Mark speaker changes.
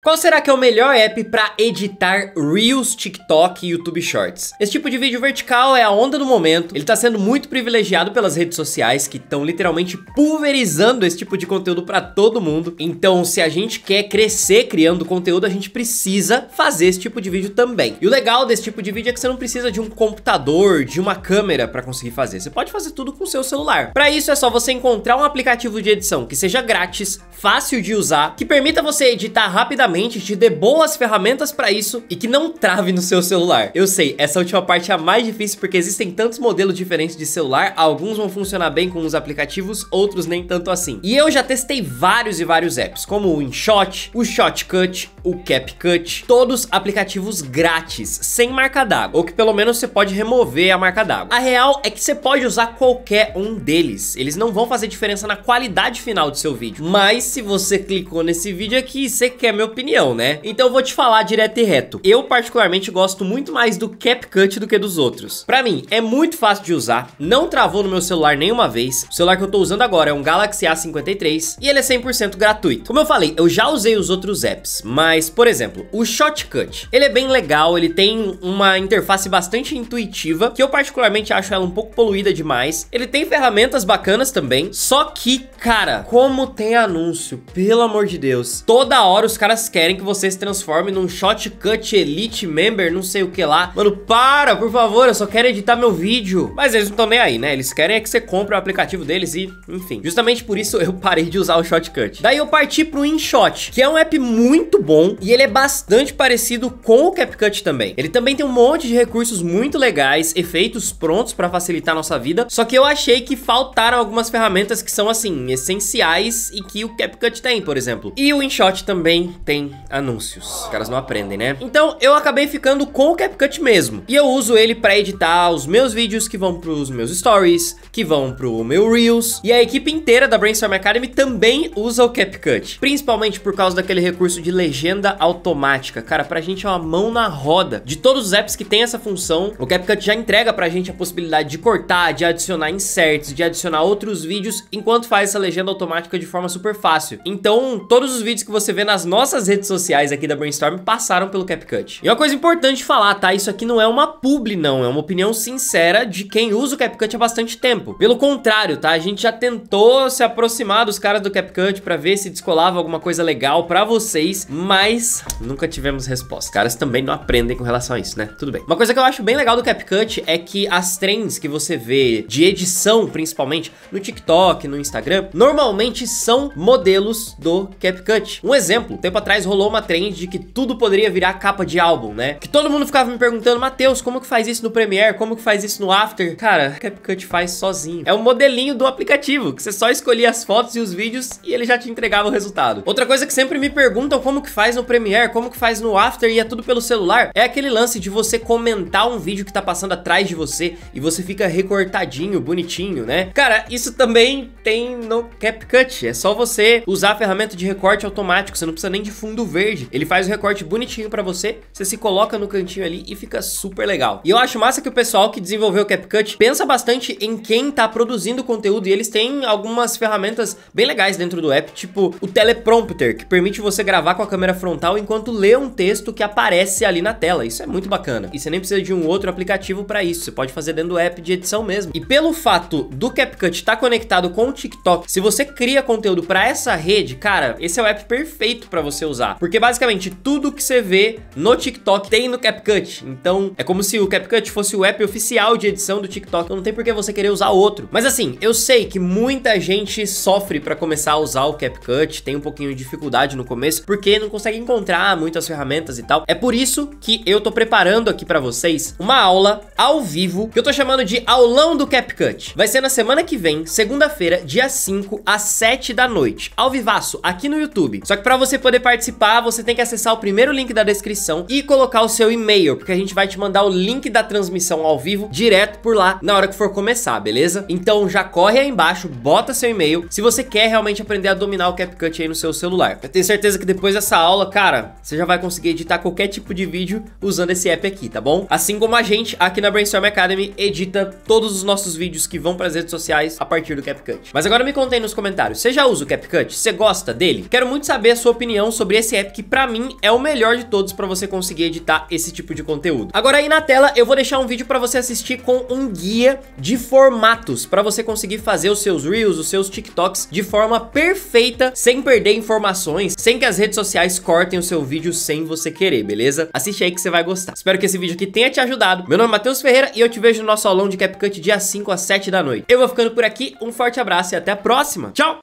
Speaker 1: Qual será que é o melhor app para editar Reels, TikTok e YouTube Shorts? Esse tipo de vídeo vertical é a onda do momento. Ele está sendo muito privilegiado pelas redes sociais que estão literalmente pulverizando esse tipo de conteúdo para todo mundo. Então, se a gente quer crescer criando conteúdo, a gente precisa fazer esse tipo de vídeo também. E o legal desse tipo de vídeo é que você não precisa de um computador, de uma câmera para conseguir fazer. Você pode fazer tudo com o seu celular. Para isso é só você encontrar um aplicativo de edição que seja grátis, fácil de usar, que permita você editar rapidamente te dê boas ferramentas para isso e que não trave no seu celular. Eu sei, essa última parte é a mais difícil porque existem tantos modelos diferentes de celular, alguns vão funcionar bem com os aplicativos, outros nem tanto assim. E eu já testei vários e vários apps, como o InShot, o Shotcut, o CapCut, todos aplicativos grátis, sem marca d'água, ou que pelo menos você pode remover a marca d'água. A real é que você pode usar qualquer um deles, eles não vão fazer diferença na qualidade final do seu vídeo. Mas se você clicou nesse vídeo aqui e você quer meu opinião, né? Então vou te falar direto e reto. Eu particularmente gosto muito mais do CapCut do que dos outros. Pra mim, é muito fácil de usar, não travou no meu celular nenhuma vez. O celular que eu tô usando agora é um Galaxy A53 e ele é 100% gratuito. Como eu falei, eu já usei os outros apps, mas, por exemplo, o Shotcut. Ele é bem legal, ele tem uma interface bastante intuitiva, que eu particularmente acho ela um pouco poluída demais. Ele tem ferramentas bacanas também, só que, cara, como tem anúncio, pelo amor de Deus. Toda hora os caras querem que você se transforme num Shotcut Elite Member, não sei o que lá. Mano, para, por favor, eu só quero editar meu vídeo. Mas eles não estão nem aí, né? Eles querem é que você compre o aplicativo deles e, enfim. Justamente por isso eu parei de usar o Shotcut. Daí eu parti pro InShot, que é um app muito bom e ele é bastante parecido com o CapCut também. Ele também tem um monte de recursos muito legais, efeitos prontos para facilitar a nossa vida, só que eu achei que faltaram algumas ferramentas que são, assim, essenciais e que o CapCut tem, por exemplo. E o InShot também tem tem anúncios. Os caras não aprendem, né? Então eu acabei ficando com o CapCut mesmo. E eu uso ele para editar os meus vídeos que vão pros meus stories, que vão pro meu Reels. E a equipe inteira da Brainstorm Academy também usa o CapCut. Principalmente por causa daquele recurso de legenda automática. Cara, pra gente é uma mão na roda. De todos os apps que tem essa função, o CapCut já entrega pra gente a possibilidade de cortar, de adicionar inserts, de adicionar outros vídeos, enquanto faz essa legenda automática de forma super fácil. Então, todos os vídeos que você vê nas nossas redes sociais aqui da Brainstorm passaram pelo CapCut. E uma coisa importante falar, tá? Isso aqui não é uma publi, não. É uma opinião sincera de quem usa o CapCut há bastante tempo. Pelo contrário, tá? A gente já tentou se aproximar dos caras do CapCut pra ver se descolava alguma coisa legal pra vocês, mas nunca tivemos resposta. Os caras também não aprendem com relação a isso, né? Tudo bem. Uma coisa que eu acho bem legal do CapCut é que as trends que você vê de edição, principalmente, no TikTok, no Instagram, normalmente são modelos do CapCut. Um exemplo, tempo atrás atrás rolou uma trend de que tudo poderia virar capa de álbum, né? Que todo mundo ficava me perguntando, Matheus, como que faz isso no Premiere? Como que faz isso no After? Cara, CapCut faz sozinho. É um modelinho do aplicativo, que você só escolhia as fotos e os vídeos e ele já te entregava o resultado. Outra coisa que sempre me perguntam como que faz no Premiere, como que faz no After e é tudo pelo celular, é aquele lance de você comentar um vídeo que tá passando atrás de você e você fica recortadinho, bonitinho, né? Cara, isso também tem no CapCut, é só você usar a ferramenta de recorte automático, você não precisa nem de fundo verde. Ele faz o recorte bonitinho pra você, você se coloca no cantinho ali e fica super legal. E eu acho massa que o pessoal que desenvolveu o CapCut pensa bastante em quem tá produzindo conteúdo e eles têm algumas ferramentas bem legais dentro do app, tipo o teleprompter, que permite você gravar com a câmera frontal enquanto lê um texto que aparece ali na tela. Isso é muito bacana. E você nem precisa de um outro aplicativo para isso, você pode fazer dentro do app de edição mesmo. E pelo fato do CapCut estar tá conectado com o TikTok, se você cria conteúdo para essa rede, cara, esse é o app perfeito para você usar usar. Porque basicamente tudo que você vê no TikTok tem no CapCut. Então é como se o CapCut fosse o app oficial de edição do TikTok. Então não tem por que você querer usar outro. Mas assim, eu sei que muita gente sofre para começar a usar o CapCut, tem um pouquinho de dificuldade no começo, porque não consegue encontrar muitas ferramentas e tal. É por isso que eu tô preparando aqui para vocês uma aula ao vivo que eu tô chamando de aulão do CapCut. Vai ser na semana que vem, segunda-feira, dia 5 às 7 da noite, ao vivaço aqui no YouTube. Só que para você poder participar participar, você tem que acessar o primeiro link da descrição e colocar o seu e-mail, porque a gente vai te mandar o link da transmissão ao vivo direto por lá na hora que for começar, beleza? Então já corre aí embaixo, bota seu e-mail se você quer realmente aprender a dominar o CapCut aí no seu celular. Eu tenho certeza que depois dessa aula, cara, você já vai conseguir editar qualquer tipo de vídeo usando esse app aqui, tá bom? Assim como a gente aqui na Brainstorm Academy edita todos os nossos vídeos que vão para as redes sociais a partir do CapCut. Mas agora me contem nos comentários, você já usa o CapCut? Você gosta dele? Quero muito saber a sua opinião sobre sobre esse app que pra mim é o melhor de todos pra você conseguir editar esse tipo de conteúdo. Agora aí na tela eu vou deixar um vídeo pra você assistir com um guia de formatos pra você conseguir fazer os seus Reels, os seus TikToks de forma perfeita, sem perder informações, sem que as redes sociais cortem o seu vídeo sem você querer, beleza? Assiste aí que você vai gostar. Espero que esse vídeo aqui tenha te ajudado. Meu nome é Matheus Ferreira e eu te vejo no nosso aulão de CapCut dia 5 às 7 da noite. Eu vou ficando por aqui, um forte abraço e até a próxima. Tchau!